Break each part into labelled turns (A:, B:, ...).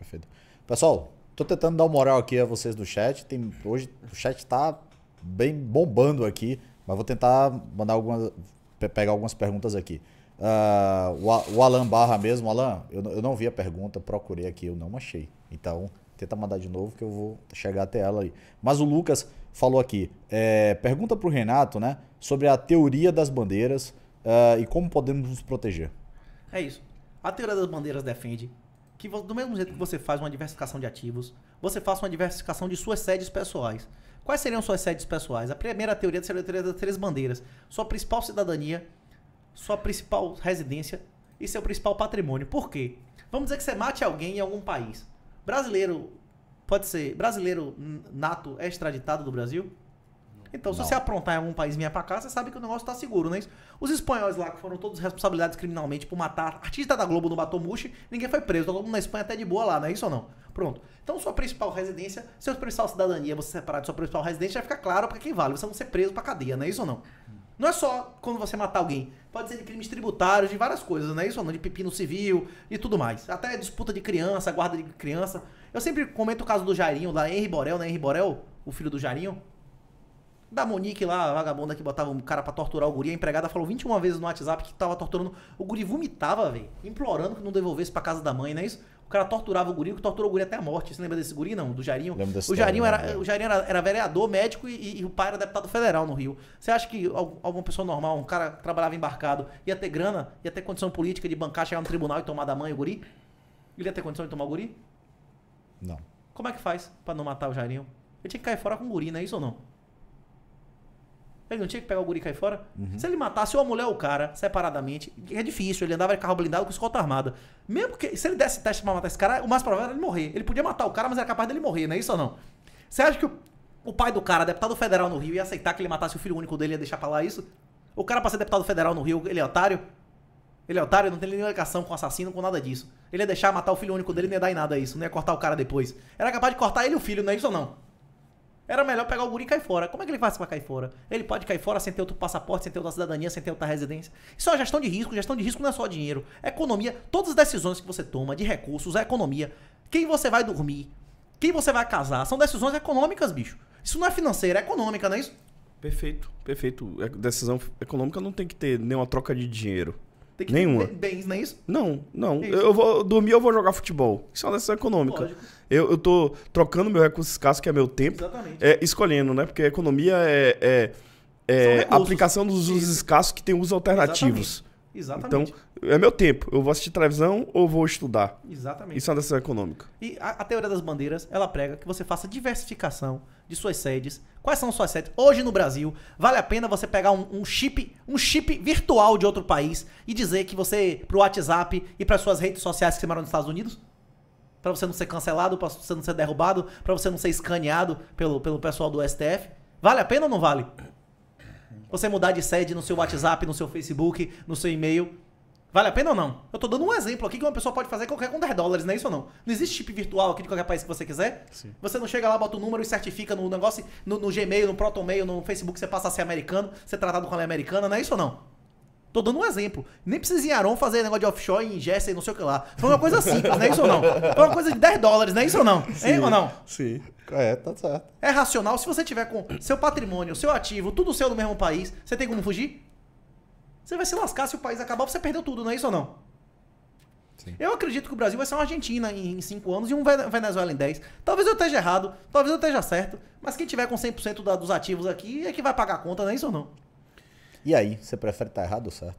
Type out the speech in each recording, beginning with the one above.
A: perfeito. Pessoal, tô tentando dar uma moral aqui a vocês do chat. Tem, hoje o chat tá bem bombando aqui, mas vou tentar mandar algumas, pegar algumas perguntas aqui. Uh, o Alan Barra mesmo, Alan, eu, eu não vi a pergunta, procurei aqui, eu não achei. Então, tenta mandar de novo que eu vou chegar até ela aí. Mas o Lucas falou aqui, é, pergunta para o Renato, né, sobre a teoria das bandeiras uh, e como podemos nos proteger. É isso. A teoria das bandeiras defende que do mesmo jeito que você faz uma diversificação de ativos, você faça uma diversificação de suas sedes pessoais. Quais seriam suas sedes pessoais? A primeira teoria seria a teoria das três bandeiras. Sua principal cidadania, sua principal residência e seu principal patrimônio. Por quê? Vamos dizer que você mate alguém em algum país. Brasileiro pode ser brasileiro nato é extraditado do Brasil? Então, se não. você aprontar em algum país e vier pra cá, você sabe que o negócio tá seguro, né? Os espanhóis lá, que foram todos responsabilizados criminalmente por matar artista da Globo no Batomushi, ninguém foi preso. Todo mundo na Espanha até tá de boa lá, não é isso ou não? Pronto. Então, sua principal residência, sua principal cidadania, você separar de sua principal residência, já fica claro pra quem vale. Você não ser preso pra cadeia, não é isso ou não? Não é só quando você matar alguém. Pode ser de crimes tributários, de várias coisas, não é isso ou não? De pepino civil e tudo mais. Até disputa de criança, guarda de criança. Eu sempre comento o caso do Jairinho, lá, Henri Borel, né? Henri Borel, o filho do Jairinho da Monique lá, a vagabunda que botava um cara pra torturar o guri, a empregada falou 21 vezes no WhatsApp que tava torturando. O guri vomitava, velho, implorando que não devolvesse pra casa da mãe, não é isso? O cara torturava o guri, que torturou o guri até a morte. Você lembra desse guri, não? Do Jairinho? Lembro desse o Jairinho, era, né? o Jairinho era, era vereador, médico e, e, o pai era deputado federal no Rio. Você acha que alguma pessoa normal, um cara que trabalhava embarcado, ia ter grana, ia ter condição política de bancar, chegar no tribunal e tomar da mãe o guri? Ele ia ter condição de tomar o guri? Não. Como é que faz para não matar o Jairinho? Ele tinha que cair fora com o guri, não é isso ou não? Ele não tinha que pegar o guri e cair fora? Uhum. Se ele matasse a mulher ou o cara, separadamente, é difícil. Ele andava de carro blindado com escolta armada. Mesmo que, se ele desse teste pra matar esse cara, o mais provável era ele morrer. Ele podia matar o cara, mas era capaz dele morrer, não é isso ou não? Você acha que o, o pai do cara, deputado federal no Rio, ia aceitar que ele matasse o filho único dele e ia deixar pra lá isso? O cara pra ser deputado federal no Rio, ele é otário? Ele é otário, não tem nenhuma ligação com assassino, com nada disso. Ele ia deixar matar o filho único dele, não ia dar em nada isso, não ia cortar o cara depois. Era capaz de cortar ele e o filho, não é isso ou não? Era melhor pegar o guri e cair fora. Como é que ele faz pra cair fora? Ele pode cair fora sem ter outro passaporte, sem ter outra cidadania, sem ter outra residência. Isso é gestão de risco. Gestão de risco não é só dinheiro. É economia. Todas as decisões que você toma de recursos, é economia. Quem você vai dormir, quem você vai casar, são decisões econômicas, bicho. Isso não é financeira, é econômica, não é isso?
B: Perfeito, perfeito. É, decisão econômica não tem que ter nenhuma troca de dinheiro. Tem que Nenhuma. ter bens, não é isso? Não, não. É isso. Eu vou dormir ou vou jogar futebol. Isso é uma decisão econômica. Eu, eu tô trocando meu recurso escasso, que é meu tempo. Exatamente. É, escolhendo, né? Porque economia é, é, é aplicação dos usos escassos que tem usos alternativos. Exatamente. Exatamente. Então, é meu tempo. Eu vou assistir televisão ou vou estudar. Exatamente. Isso é uma decisão econômica.
A: E a, a, teoria das bandeiras, ela prega que você faça diversificação de suas sedes. Quais são suas sedes? Hoje no Brasil, vale a pena você pegar um, um chip, um chip virtual de outro país e dizer que você, pro WhatsApp e para suas redes sociais que você mora nos Estados Unidos? Para você não ser cancelado, para você não ser derrubado, para você não ser escaneado pelo, pelo pessoal do STF? Vale a pena ou não vale? Você mudar de sede no seu WhatsApp, no seu Facebook, no seu e-mail Vale a pena ou não? Eu tô dando um exemplo aqui que uma pessoa pode fazer qualquer com 10 dólares, não é isso ou não? Não existe chip virtual aqui de qualquer país que você quiser? Sim. Você não chega lá, bota o um número e certifica no negócio, no, no Gmail, no ProtonMail, no Facebook, você passa a ser americano, ser tratado com a lei americana, não é isso ou não? Tô dando um exemplo. Nem precisa em Aron fazer negócio de offshore em e não sei o que lá. Foi uma coisa simples, não é isso ou não? Foi uma coisa de 10 dólares, não é isso ou não? É Sim, hein, ou não?
B: Sim. É, tá certo.
A: É racional se você tiver com seu patrimônio, seu ativo, tudo seu no mesmo país, você tem como fugir? Você vai se lascar se o país acabar, você perdeu tudo, não é isso ou não? Sim. Eu acredito que o Brasil vai ser uma Argentina em 5 anos e um Venezuela em 10. Talvez eu esteja errado, talvez eu esteja certo, mas quem tiver com 100% da, dos ativos aqui é que vai pagar a conta, não é isso ou não? E aí, você prefere estar tá errado ou certo?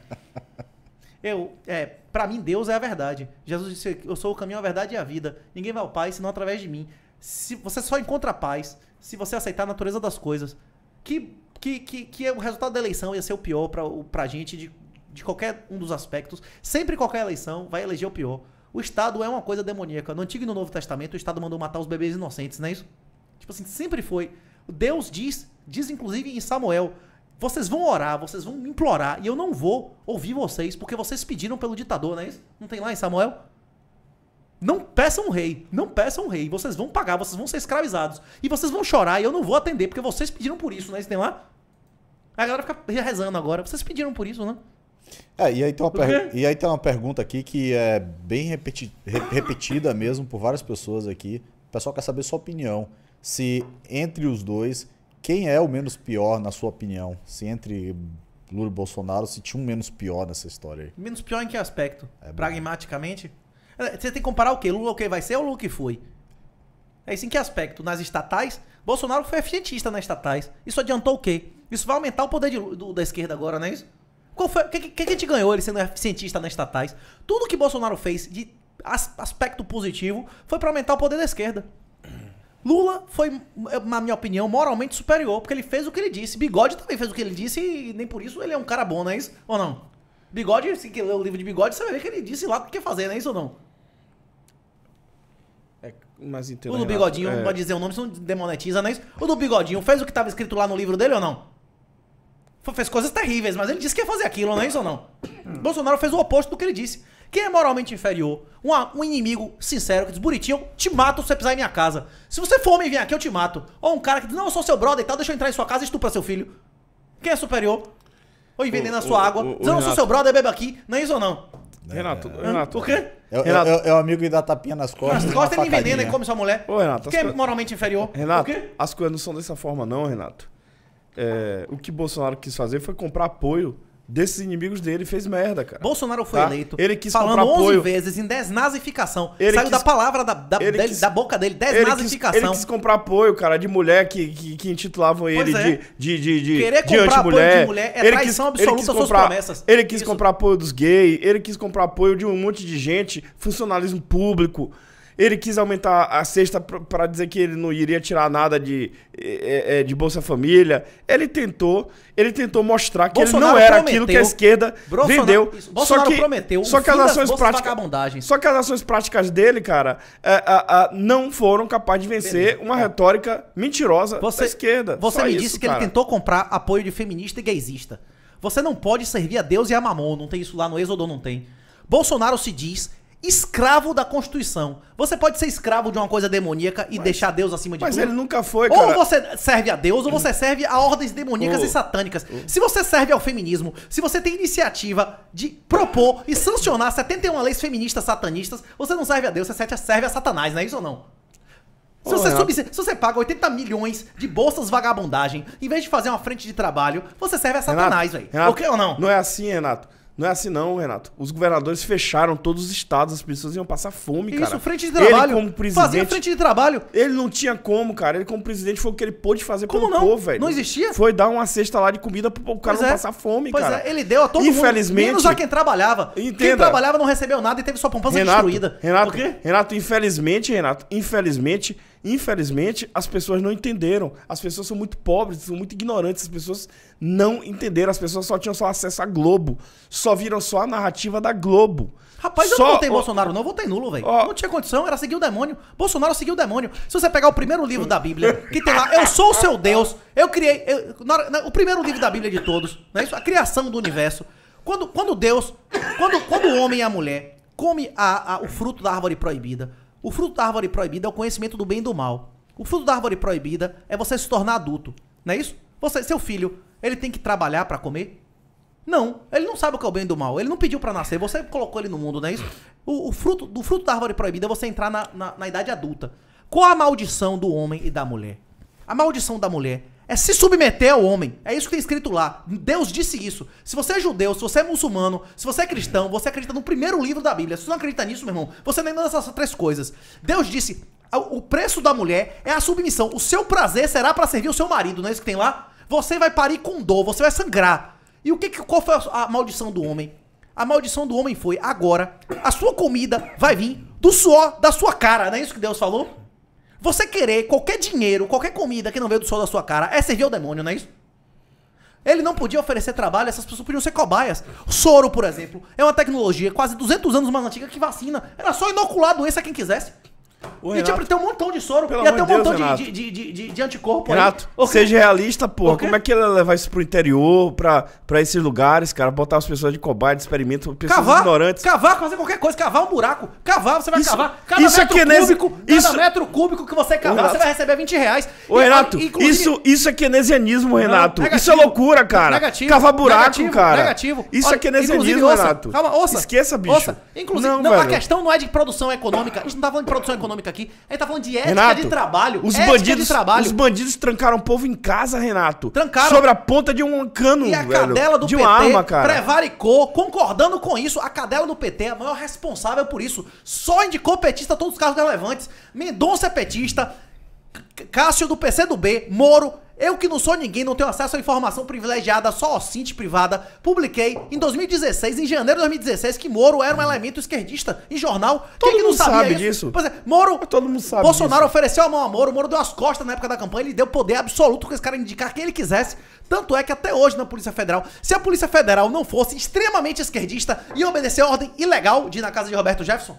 A: eu, é, para mim Deus é a verdade. Jesus disse: "Eu sou o caminho, a verdade e a vida. Ninguém vai ao Pai senão através de mim." Se você só encontra paz se você aceitar a natureza das coisas. Que que, que, que o resultado da eleição ia ser o pior para a gente de, de qualquer um dos aspectos. Sempre qualquer eleição vai eleger o pior. O Estado é uma coisa demoníaca. No Antigo e no Novo Testamento, o Estado mandou matar os bebês inocentes, não é isso? Tipo assim, sempre foi. Deus diz, diz inclusive em Samuel, vocês vão orar, vocês vão implorar, e eu não vou ouvir vocês, porque vocês pediram pelo ditador, não é isso? Não tem lá em Samuel? Não peçam um rei, não peçam um rei, vocês vão pagar, vocês vão ser escravizados, e vocês vão chorar, e eu não vou atender, porque vocês pediram por isso, não é isso? Tem lá? A galera fica rezando agora. Vocês pediram por isso, né?
B: É, e aí, tem uma per... e aí tem uma pergunta aqui que é bem repeti...
A: repetida mesmo por várias pessoas aqui. O pessoal quer saber sua opinião. Se entre os dois, quem é o menos pior, na sua opinião? Se entre Lula e Bolsonaro, se tinha um menos pior nessa história aí. Menos pior em que aspecto? É Pragmaticamente? É, você tem que comparar o quê? Lula o que vai ser ou Lula o que foi? É isso em que aspecto? Nas estatais? Bolsonaro foi eficientista nas estatais. Isso adiantou o quê? Isso vai aumentar o poder de, do, da esquerda agora, não é isso? O que, que, a gente ganhou ele sendo cientista nas estatais? Tudo que Bolsonaro fez de as, aspecto positivo foi para aumentar o poder da esquerda. Lula foi, é, na minha opinião, moralmente superior, porque ele fez o que ele disse. Bigode também fez o que ele disse e nem por isso ele é um cara bom, não é isso? Ou não? Bigode, se que ler o livro de Bigode, você vai ver que ele disse lá o que fazer, não é isso ou não?
B: É, mas entendo, o do né? Bigodinho, é... não pode dizer o
A: nome, senão demonetiza, não é isso? O do Bigodinho fez o que estava escrito lá no livro dele ou não? fez coisas terríveis, mas ele disse que ia fazer aquilo, não é isso ou não? Hum. Bolsonaro fez o oposto do que ele disse. Quem é moralmente inferior, Um um inimigo sincero que diz, bonitinho, te mato se você pisar em minha casa. Se você for me vir aqui, eu te mato. Ou um cara que diz, não, eu sou seu brother e tal, deixa eu entrar em sua casa e estupra seu filho. Quem é superior? Ou vendendo a sua o, água. Se eu não, sou seu brother, beba aqui. Não é isso ou não?
B: É. Renato, é, Renato.
A: O quê? É, é,
B: é, o amigo que dá tapinha nas costas. Nas costas ele envenena e come sua
A: mulher. Ô, Renato. Quem é moralmente inferior?
B: Renato, as coisas não são dessa forma, não, Renato é, o que Bolsonaro quis fazer foi comprar apoio desses inimigos dele e fez merda, cara. Bolsonaro foi tá? eleito. Ele quis falando 11 apoio. vezes em desnazificação. Ele Saiu quis... da palavra da, da, dele, quis... da boca dele, desnazificação. Ele quis, ele quis comprar apoio, cara, de mulher que, que, que intitulavam pois ele é. de, de, de, Querer de comprar apoio de mulher é ele quis absoluta às suas promessas. Ele quis Isso. comprar apoio dos gays, ele quis comprar apoio de um monte de gente, funcionalismo público. Ele quis aumentar a cesta para dizer que ele não iria tirar nada de, é, é, é, de Bolsa Família. Ele tentou, ele tentou mostrar que Bolsonaro ele não era prometeu, aquilo que a esquerda Bolsonaro, vendeu. Isso, Bolsonaro só que, prometeu. Só que as ações práticas, só que as ações práticas dele, cara, é, é, é, não foram capazes de vencer uma retórica mentirosa você, da esquerda. Você só me isso, disse que cara. ele
A: tentou comprar apoio de feminista e gaysista. Você não pode servir a Deus e a Mamon. Não tem isso lá no Êxodo, não tem. Bolsonaro se diz escravo da Constituição. Você pode ser escravo de uma coisa demoníaca e mas, deixar Deus acima de mas tudo. Mas ele nunca foi, cara. Ou você serve a Deus, ou você hum. serve a ordens demoníacas oh. e satânicas. Oh. Se você serve ao feminismo, se você tem iniciativa de propor e sancionar 71 leis feministas satanistas, você não serve a Deus, você serve a Satanás, não é isso ou não? Se você, sub... se você, paga 80 milhões de bolsas vagabundagem, em vez de fazer uma frente de trabalho, você serve a Satanás, velho. O que ou não?
B: Não é assim, Renato. Não é assim não, Renato. Os governadores fecharam todos os estados, as pessoas iam passar fome, Isso, cara. frente de trabalho. Ele como presidente... Fazia frente de trabalho. Ele não tinha como, cara. Ele como presidente foi o que ele pôde fazer como pelo não? povo, velho. Não existia? Foi dar uma cesta lá de comida pro cara pois não é. passar fome, pois cara. Pois é, ele deu a todo infelizmente, mundo, menos a quem
A: trabalhava. Entenda. Quem trabalhava não recebeu nada e teve sua poupança Renato, destruída.
B: Renato, Renato, infelizmente, Renato, infelizmente Infelizmente, as pessoas não entenderam. As pessoas são muito pobres, são muito ignorantes. As pessoas não entenderam. As pessoas só tinham só acesso à Globo. Só viram só a narrativa da Globo. Rapaz, só... eu não votei oh, Bolsonaro, não. Votei nulo, velho. Oh, não tinha
A: condição, era seguir o demônio. Bolsonaro seguiu o demônio. Se você pegar o primeiro livro da Bíblia, que tem lá, Eu sou o seu Deus, eu criei. Eu, na, na, o primeiro livro da Bíblia de todos, né? Isso, a criação do universo. Quando, quando Deus, quando, quando o homem e a mulher come a, a, o fruto da árvore proibida, o fruto da árvore proibida é o conhecimento do bem e do mal. O fruto da árvore proibida é você se tornar adulto. Não é isso? Você, seu filho, ele tem que trabalhar para comer? Não, ele não sabe o que é o bem e do mal. Ele não pediu para nascer, você colocou ele no mundo, não é isso? O, o fruto do fruto da árvore proibida é você entrar na, na, na idade adulta. Qual a maldição do homem e da mulher? A maldição da mulher é se submeter ao homem. É isso que tem escrito lá. Deus disse isso. Se você é judeu, se você é muçulmano, se você é cristão, você acredita no primeiro livro da Bíblia. Se você não acredita nisso, meu irmão, você nem dessas três coisas. Deus disse: o preço da mulher é a submissão. O seu prazer será para servir o seu marido, não é isso que tem lá? Você vai parir com dor, você vai sangrar. E o que, qual foi a maldição do homem? A maldição do homem foi: agora a sua comida vai vir do suor da sua cara. Não é isso que Deus falou? Você querer qualquer dinheiro, qualquer comida que não veio do sol da sua cara é servir ao demônio, não é isso? Ele não podia oferecer trabalho, essas pessoas podiam ser cobaias. Soro, por exemplo, é uma tecnologia quase 200 anos mais antiga que vacina. Era só inocular a doença a quem quisesse. O e tinha pra ter um montão de soro, Pelo amor ter um Deus, montão Renato. de, de, de, de, de anticorpo Renato, aí. Renato, seja realista,
B: porra. Como é que ele ia levar isso pro interior, pra, pra esses lugares, cara? Botar as pessoas de cobaia, de experimento, pessoas cavar, ignorantes. Cavar, fazer qualquer coisa. Cavar um buraco. Cavar, você vai isso, cavar. Cada isso metro é cúbico, cada metro cúbico que você cavar, você vai
A: receber 20 reais.
B: Ô, e, Renato, ah, inclusive... isso, isso é keynesianismo, Renato. negativo, isso é loucura, cara. Negativo, cavar buraco, negativo, cara. Negativo. Isso é Olha, é keynesianismo, Renato. Calma, ouça. Esqueça, bicho. Ouça. Inclusive, não, não a questão
A: não é de produção econômica. A gente não tá falando de produção econômica econômica aqui. A gente tá falando de ética Renato, de trabalho. Os bandidos, trabalho. Os
B: bandidos trancaram o povo em casa, Renato. Trancaram. Sobre a ponta de um cano, e a velho, cadela do de PT uma arma, cara.
A: prevaricou, concordando com isso. A cadela do PT é a maior responsável por isso. Só indicou petista todos os carros relevantes. Mendonça é petista. Cássio do PC do B, Moro eu que não sou ninguém, não tenho acesso a informação privilegiada, só cinte privada, publiquei em 2016, em janeiro de 2016, que Moro era um elemento esquerdista em jornal. Todo Quem que não sabia sabe isso? disso. Pois é, Moro... Todo mundo sabe Bolsonaro disso. ofereceu a mão a Moro, Moro deu as costas na época da campanha, ele deu poder absoluto com esse cara indicar quem ele quisesse. Tanto é que até hoje na Polícia Federal, se a Polícia Federal não fosse extremamente esquerdista e obedecer a ordem ilegal de ir na casa de Roberto Jefferson,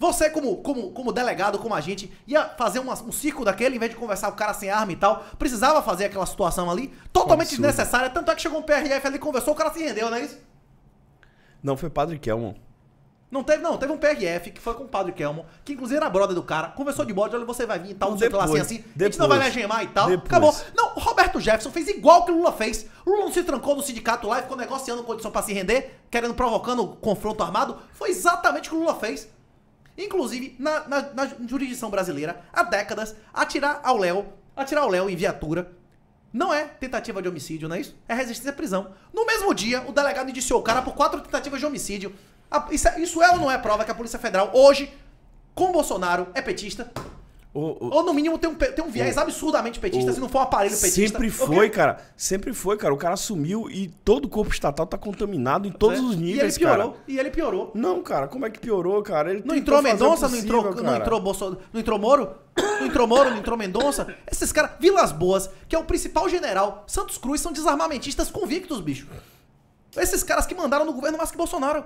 A: você, como, como, como delegado, como agente, ia fazer uma, um circo daquele, em vez de conversar com o cara sem arma e tal, precisava fazer aquela situação ali, totalmente desnecessária. Tanto é que chegou um PRF ali, conversou, o cara se rendeu, não é isso?
B: Não, foi Padre Kelmon.
A: Não teve, não, teve um PRF que foi com o Padre Kelmon, que inclusive era brother do cara, conversou de bode, olha, você vai vir e tal, não sei o que lá, assim, assim, depois, a gente não vai legemar e tal, depois. acabou. Não, Roberto Jefferson fez igual que Lula fez. Lula não se trancou no sindicato lá e ficou negociando condição pra se render, querendo, provocando confronto armado. Foi exatamente o que Lula fez inclusive na, na, na jurisdição brasileira, há décadas, atirar ao Léo, atirar ao Léo em viatura, não é tentativa de homicídio, não é isso? É resistência à prisão. No mesmo dia, o delegado indiciou o cara por quatro tentativas de homicídio. Isso é, isso é ou não é prova que a Polícia Federal, hoje, com Bolsonaro, é petista? O, o, Ou no mínimo tem um, tem um viés o, absurdamente petista, se não for um aparelho petista. Sempre foi, okay. cara.
B: Sempre foi, cara. O cara sumiu e todo o corpo estatal tá contaminado em todos é. os níveis, e ele piorou, cara. E ele piorou. Não, cara, como é que piorou, cara? Ele não entrou Mendonça, possível, não entrou, Mendonça, não entrou
A: Bolsonaro, não entrou Moro, não entrou Moro, não entrou Mendonça. Esses caras, Vilas Boas, que é o principal general, Santos Cruz, são desarmamentistas convictos, bicho. Esses caras que mandaram no governo mais que Bolsonaro.